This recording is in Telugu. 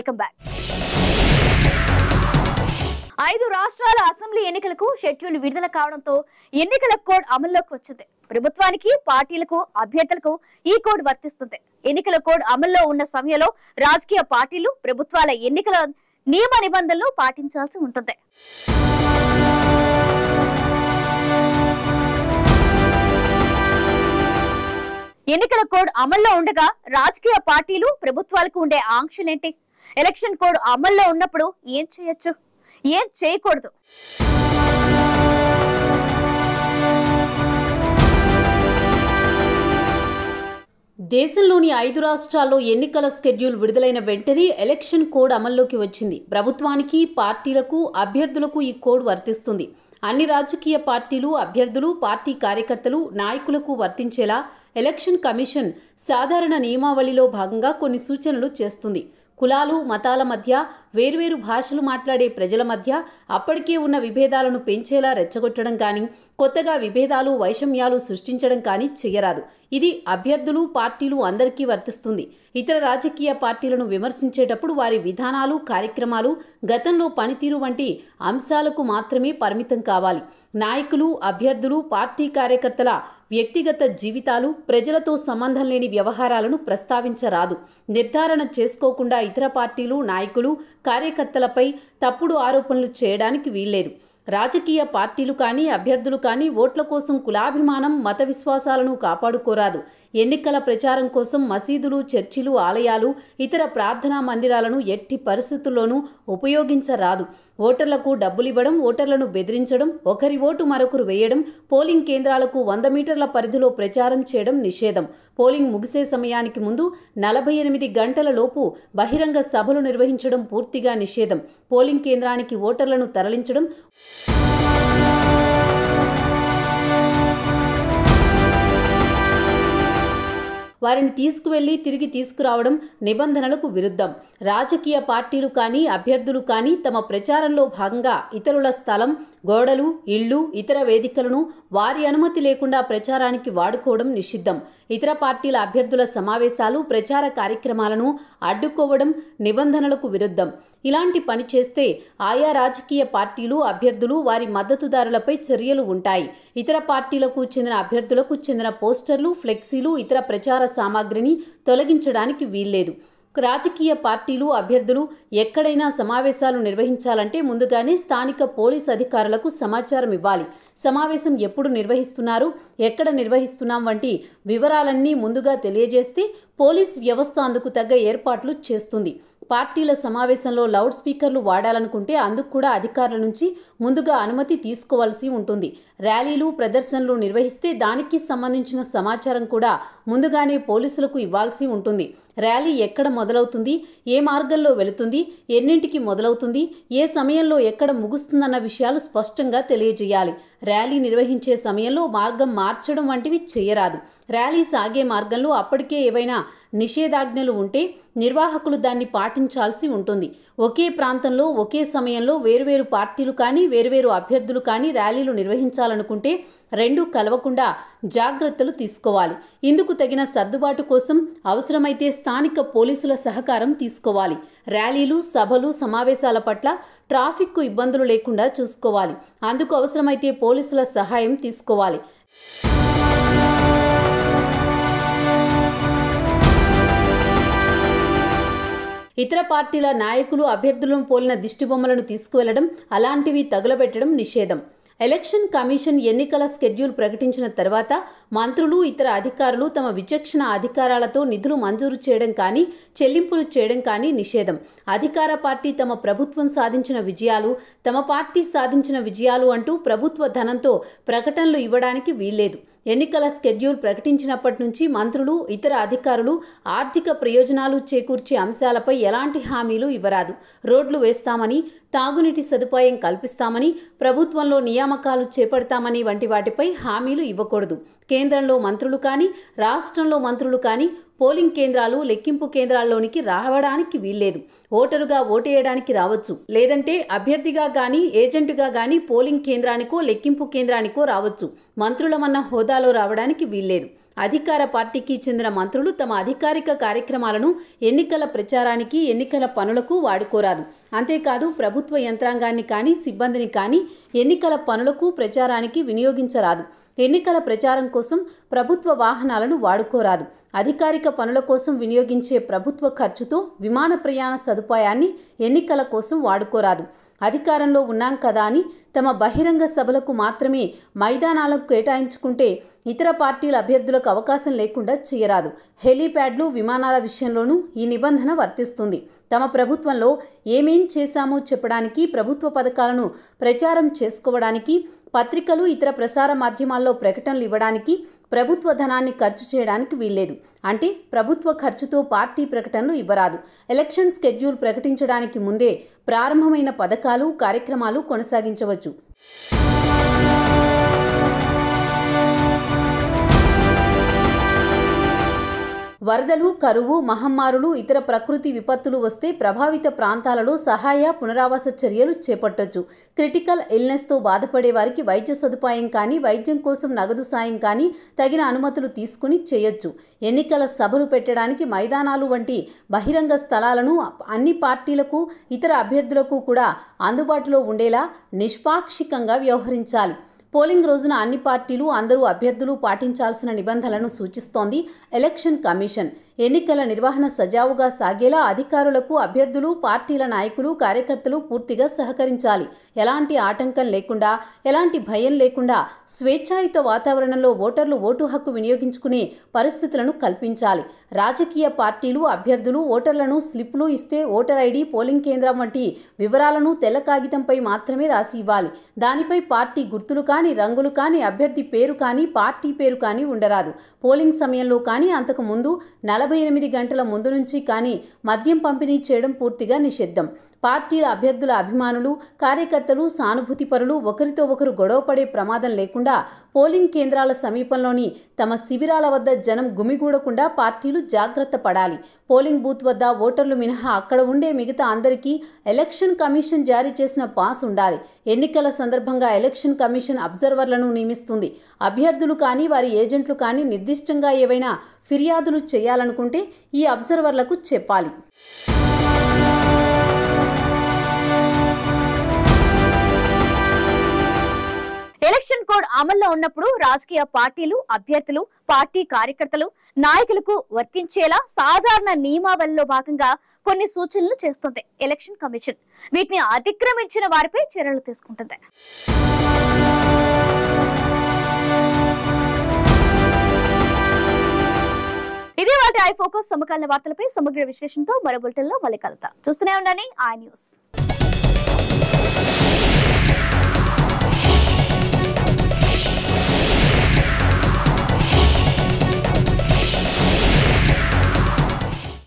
వెల్కమ్ బ్యాక్ ఐదు రాష్ట్రాల అసెంబ్లీ ఎన్నికలకు షెడ్యూల్ విడుదల కావడంతో ఎన్నికల కోడ్ అమల్లోకి వచ్చింది ప్రభుత్వానికి పార్టీలకు అభ్యర్థులకు ఈ కోడ్ వర్తిస్తుంది ఎన్నికల కోడ్ అమల్లో ఉన్న సమయంలో రాజకీయ పార్టీలు ప్రభుత్వాల ఎన్నికల నియమ నిబంధనలు పాటించాల్సి ఉంటుంది ఎన్నికల కోడ్ అమల్లో ఉండగా రాజకీయ పార్టీలు ప్రభుత్వాలకు ఉండే ఆంక్షలేంటి ఎలక్షన్ కోడ్ అమల్లో ఉన్నప్పుడు ఏం చేయొచ్చు ఏం చేయకూడదు దేశంలోని ఐదు రాష్ట్రాల్లో ఎన్నికల స్కెడ్యూల్ విడుదలైన వెంటనే ఎలక్షన్ కోడ్ అమల్లోకి వచ్చింది ప్రభుత్వానికి పార్టీలకు అభ్యర్థులకు ఈ కోడ్ వర్తిస్తుంది అన్ని రాజకీయ పార్టీలు అభ్యర్థులు పార్టీ కార్యకర్తలు నాయకులకు వర్తించేలా ఎలక్షన్ కమిషన్ సాధారణ నియమావళిలో భాగంగా కొన్ని సూచనలు చేస్తుంది కులాలు మతాల మధ్య వేర్వేరు భాషలు మాట్లాడే ప్రజల మధ్య అప్పటికే ఉన్న విభేదాలను పెంచేలా రెచ్చగొట్టడం కానీ కొత్తగా విభేదాలు వైషమ్యాలు సృష్టించడం కానీ చేయరాదు ఇది అభ్యర్థులు పార్టీలు అందరికీ వర్తిస్తుంది ఇతర రాజకీయ పార్టీలను విమర్శించేటప్పుడు వారి విధానాలు కార్యక్రమాలు గతంలో పనితీరు వంటి అంశాలకు మాత్రమే పరిమితం కావాలి నాయకులు అభ్యర్థులు పార్టీ కార్యకర్తల వ్యక్తిగత జీవితాలు ప్రజలతో సంబంధం లేని వ్యవహారాలను ప్రస్తావించరాదు నిర్ధారణ చేసుకోకుండా ఇతర పార్టీలు నాయకులు కార్యకర్తలపై తప్పుడు ఆరోపణలు చేయడానికి వీల్లేదు రాజకీయ పార్టీలు కానీ అభ్యర్థులు కానీ ఓట్ల కోసం కులాభిమానం మత విశ్వాసాలను కాపాడుకోరాదు ఎన్నికల ప్రచారం కోసం మసీదులు చర్చిలు ఆలయాలు ఇతర ప్రార్థనా మందిరాలను ఎట్టి పరిస్థితుల్లోనూ ఉపయోగించరాదు ఓటర్లకు డబ్బులివ్వడం ఓటర్లను బెదిరించడం ఒకరి ఓటు మరొకరు వేయడం పోలింగ్ కేంద్రాలకు వంద మీటర్ల పరిధిలో ప్రచారం చేయడం నిషేధం పోలింగ్ ముగిసే సమయానికి ముందు నలభై ఎనిమిది గంటల లోపు బహిరంగ సభలు నిర్వహించడం పూర్తిగా నిషేధం పోలింగ్ కేంద్రానికి ఓటర్లను తరలించడం వారిని తీసుకువెళ్లి తిరిగి తీసుకురావడం నిబంధనలకు విరుద్ధం రాజకీయ పార్టీలు కానీ అభ్యర్థులు కానీ తమ ప్రచారంలో భాగంగా ఇతరుల స్థలం గోడలు ఇళ్ళు ఇతర వేదికలను వారి అనుమతి లేకుండా ప్రచారానికి వాడుకోవడం నిషిద్ధం ఇతర పార్టీల అభ్యర్థుల సమావేశాలు ప్రచార కార్యక్రమాలను అడ్డుకోవడం నిబంధనలకు విరుద్ధం ఇలాంటి పని చేస్తే ఆయా రాజకీయ పార్టీలు అభ్యర్థులు వారి మద్దతుదారులపై చర్యలు ఉంటాయి ఇతర పార్టీలకు చెందిన అభ్యర్థులకు చెందిన పోస్టర్లు ఫ్లెక్సీలు ఇతర ప్రచార సామాగ్రిని తొలగించడానికి వీల్లేదు రాజకీయ పార్టీలు అభ్యర్థులు ఎక్కడైనా సమావేశాలు నిర్వహించాలంటే ముందుగానే స్థానిక పోలీస్ అధికారులకు సమాచారం ఇవ్వాలి సమావేశం ఎప్పుడు నిర్వహిస్తున్నారు ఎక్కడ నిర్వహిస్తున్నాం వంటి వివరాలన్నీ ముందుగా తెలియజేస్తే పోలీస్ వ్యవస్థ అందుకు తగ్గ ఏర్పాట్లు చేస్తుంది పార్టీల సమావేశంలో లౌడ్ స్పీకర్లు వాడాలనుకుంటే అందుకు కూడా అధికారుల నుంచి ముందుగా అనుమతి తీసుకోవాల్సి ఉంటుంది ర్యాలీలు ప్రదర్శనలు నిర్వహిస్తే దానికి సంబంధించిన సమాచారం కూడా ముందుగానే పోలీసులకు ఇవ్వాల్సి ఉంటుంది ర్యాలీ ఎక్కడ మొదలవుతుంది ఏ మార్గంలో వెళుతుంది ఎన్నింటికి మొదలవుతుంది ఏ సమయంలో ఎక్కడ ముగుస్తుందన్న విషయాలు స్పష్టంగా తెలియజేయాలి ర్యాలీ నిర్వహించే సమయంలో మార్గం మార్చడం వంటివి చేయరాదు ర్యాలీ సాగే మార్గంలో అప్పటికే ఏవైనా నిషేధాజ్ఞలు ఉంటే నిర్వాహకులు దాన్ని పాటించాల్సి ఉంటుంది ఒకే ప్రాంతంలో ఒకే సమయంలో వేరువేరు పార్టీలు కానీ వేరువేరు అభ్యర్థులు కానీ ర్యాలీలు నిర్వహించాలనుకుంటే రెండూ కలవకుండా జాగ్రత్తలు తీసుకోవాలి ఇందుకు తగిన సర్దుబాటు కోసం అవసరమైతే స్థానిక పోలీసుల సహకారం తీసుకోవాలి ర్యాలీలు సభలు సమావేశాల పట్ల ట్రాఫిక్కు ఇబ్బందులు లేకుండా చూసుకోవాలి అందుకు అవసరమైతే పోలీసుల సహాయం తీసుకోవాలి ఇతర పార్టీల నాయకులు అభ్యర్థులను పోలిన దిష్టిబొమ్మలను తీసుకువెళ్లడం అలాంటివి తగులబెట్టడం నిషేధం ఎలక్షన్ కమిషన్ ఎన్నికల స్కెడ్యూల్ ప్రకటించిన తర్వాత మంత్రులు ఇతర అధికారులు తమ విచక్షణ అధికారాలతో నిధులు మంజూరు చేయడం కానీ చెల్లింపులు చేయడం కానీ నిషేధం అధికార పార్టీ తమ ప్రభుత్వం సాధించిన విజయాలు తమ పార్టీ సాధించిన విజయాలు అంటూ ప్రభుత్వ ధనంతో ప్రకటనలు ఇవ్వడానికి వీల్లేదు ఎన్నికల షెడ్యూల్ ప్రకటించినప్పటి నుంచి మంత్రులు ఇతర అధికారులు ఆర్థిక ప్రయోజనాలు చేకూర్చే అంశాలపై ఎలాంటి హామీలు ఇవ్వరాదు రోడ్లు వేస్తామని తాగునీటి సదుపాయం కల్పిస్తామని ప్రభుత్వంలో నియామకాలు చేపడతామని వంటి వాటిపై హామీలు ఇవ్వకూడదు కేంద్రంలో మంత్రులు కానీ రాష్ట్రంలో మంత్రులు కానీ పోలింగ్ కేంద్రాలు లెక్కింపు కేంద్రాల్లోనికి రావడానికి వీల్లేదు ఓటరుగా ఓటేయడానికి రావచ్చు లేదంటే అభ్యర్థిగా కానీ ఏజెంటుగా కానీ పోలింగ్ కేంద్రానికో లెక్కింపు కేంద్రానికో రావచ్చు మంత్రులమన్న హోదాలో రావడానికి వీల్లేదు అధికార పార్టీకి చెందిన మంత్రులు తమ అధికారిక కార్యక్రమాలను ఎన్నికల ప్రచారానికి ఎన్నికల పనులకు వాడుకోరాదు అంతేకాదు ప్రభుత్వ యంత్రాంగాన్ని కానీ సిబ్బందిని కానీ ఎన్నికల పనులకు ప్రచారానికి వినియోగించరాదు ఎన్నికల ప్రచారం కోసం ప్రభుత్వ వాహనాలను వాడుకోరాదు అధికారిక పనుల కోసం వినియోగించే ప్రభుత్వ ఖర్చుతో విమాన ప్రయాణ సదుపాయాన్ని ఎన్నికల కోసం వాడుకోరాదు అధికారంలో ఉన్నాం కదా అని తమ బహిరంగ సభలకు మాత్రమే మైదానాలకు కేటాయించుకుంటే ఇతర పార్టీల అభ్యర్థులకు అవకాశం లేకుండా చేయరాదు హెలీప్యాడ్లు విమానాల విషయంలోనూ ఈ నిబంధన వర్తిస్తుంది తమ ప్రభుత్వంలో ఏమేం చేశామో చెప్పడానికి ప్రభుత్వ పథకాలను ప్రచారం చేసుకోవడానికి పత్రికలు ఇతర ప్రసార మాధ్యమాల్లో ప్రకటనలు ఇవ్వడానికి ప్రభుత్వ ధనాన్ని ఖర్చు చేయడానికి వీల్లేదు అంటే ప్రభుత్వ ఖర్చుతో పార్టీ ప్రకటనలు ఇవ్వరాదు ఎలక్షన్ స్కెడ్యూల్ ప్రకటించడానికి ముందే ప్రారంభమైన పథకాలు కార్యక్రమాలు కొనసాగించవచ్చు వరదలు కరువు మహమ్మారులు ఇతర ప్రకృతి విపత్తులు వస్తే ప్రభావిత ప్రాంతాలలో సహాయ పునరావాస చర్యలు చేపట్టొచ్చు క్రిటికల్ ఇల్నెస్తో బాధపడే వారికి వైద్య సదుపాయం కానీ వైద్యం కోసం నగదు సాయం కానీ తగిన అనుమతులు తీసుకుని చేయొచ్చు ఎన్నికల సభలు పెట్టడానికి మైదానాలు వంటి బహిరంగ స్థలాలను అన్ని పార్టీలకు ఇతర అభ్యర్థులకు కూడా అందుబాటులో ఉండేలా నిష్పాక్షికంగా వ్యవహరించాలి పోలింగ్ రోజున అన్ని పార్టీలు అందరూ అభ్యర్థులు పాటించాల్సిన నిబంధనలను సూచిస్తోంది ఎలక్షన్ కమిషన్ ఎన్నికల నిర్వహణ సజావుగా సాగేలా అధికారులకు అభ్యర్థులు పార్టీల నాయకులు కార్యకర్తలు పూర్తిగా సహకరించాలి ఎలాంటి ఆటంకం లేకుండా ఎలాంటి భయం లేకుండా స్వేచ్ఛాయుత వాతావరణంలో ఓటర్లు ఓటు హక్కు వినియోగించుకునే పరిస్థితులను కల్పించాలి రాజకీయ పార్టీలు అభ్యర్థులు ఓటర్లను స్లిప్లు ఇస్తే ఓటర్ ఐడి పోలింగ్ కేంద్రం వంటి వివరాలను తెల్ల కాగితంపై మాత్రమే రాసి ఇవ్వాలి దానిపై పార్టీ గుర్తులు కానీ రంగులు కానీ అభ్యర్థి పేరు కానీ పార్టీ పేరు కానీ ఉండరాదు పోలింగ్ సమయంలో కానీ అంతకు ముందు నలభై నలభై ఎనిమిది గంటల ముందు నుంచి కానీ మద్యం పంపిణీ చేయడం పూర్తిగా నిషిద్ధం పార్టీల అభ్యర్థుల అభిమానులు కార్యకర్తలు సానుభూతిపరులు ఒకరితో ఒకరు గొడవపడే ప్రమాదం లేకుండా పోలింగ్ కేంద్రాల సమీపంలోని తమ శిబిరాల వద్ద జనం గుమిగూడకుండా పార్టీలు జాగ్రత్త పడాలి పోలింగ్ బూత్ వద్ద ఓటర్లు మినహా అక్కడ ఉండే మిగతా అందరికీ ఎలక్షన్ కమిషన్ జారీ చేసిన పాస్ ఉండాలి ఎన్నికల సందర్భంగా ఎలక్షన్ కమిషన్ అబ్జర్వర్లను నియమిస్తుంది అభ్యర్థులు కానీ వారి ఏజెంట్లు కానీ నిర్దిష్టంగా ఏవైనా ఫిర్యాదులు చేయాలనుకుంటే ఈ అబ్జర్వర్లకు చెప్పాలి ఎలక్షన్ కోడ్ అమల్లో ఉన్నప్పుడు రాజకీయ పార్టీలు అభ్యర్థులు పార్టీ కార్యకర్తలు నాయకులకు వర్తించేలా సాధారణ నియమావళిలో భాగంగా కొన్ని సూచనలు చేస్తుంది ఎలక్షన్ కమిషన్ వీటిని అతిక్రమించిన వారిపై చర్యలు తీసుకుంటుంది ఇదే వాటి ఐ ఫోకస్ సమకాలీన వార్తలపై సమగ్ర విశ్లేషణతో మరో బులెటిన్ లో మళ్ళీ కలుద్దాం చూస్తూనే ఉండండి ఆ న్యూస్